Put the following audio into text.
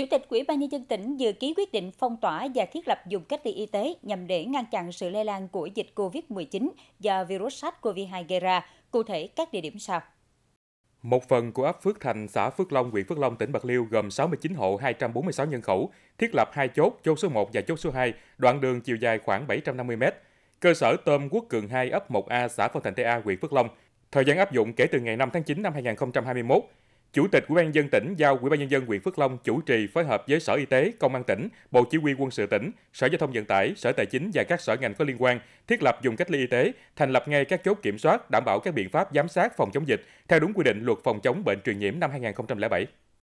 Chủ tịch Ủy ban nhân dân tỉnh vừa ký quyết định phong tỏa và thiết lập vùng cách ly y tế nhằm để ngăn chặn sự lây lan của dịch COVID-19 do virus SARS-CoV-2 gây ra, cụ thể các địa điểm sau. Một phần của ấp Phước Thành, xã Phước Long, huyện Phước Long, tỉnh Bạc Liêu gồm 69 hộ 246 nhân khẩu, thiết lập hai chốt, chốt số 1 và chốt số 2, đoạn đường chiều dài khoảng 750 m. Cơ sở tôm Quốc Cường 2 ấp 1A, xã Phong Thành Tây A, huyện Phước Long. Thời gian áp dụng kể từ ngày 5 tháng 9 năm 2021. Chủ tịch Ủy ban dân tỉnh giao Ủy ban nhân dân huyện Phước Long chủ trì phối hợp với Sở Y tế, Công an tỉnh, Bộ Chỉ huy quân sự tỉnh, Sở Giao thông Vận tải, Sở Tài chính và các sở ngành có liên quan thiết lập dùng cách ly y tế, thành lập ngay các chốt kiểm soát, đảm bảo các biện pháp giám sát phòng chống dịch theo đúng quy định Luật phòng chống bệnh truyền nhiễm năm 2007.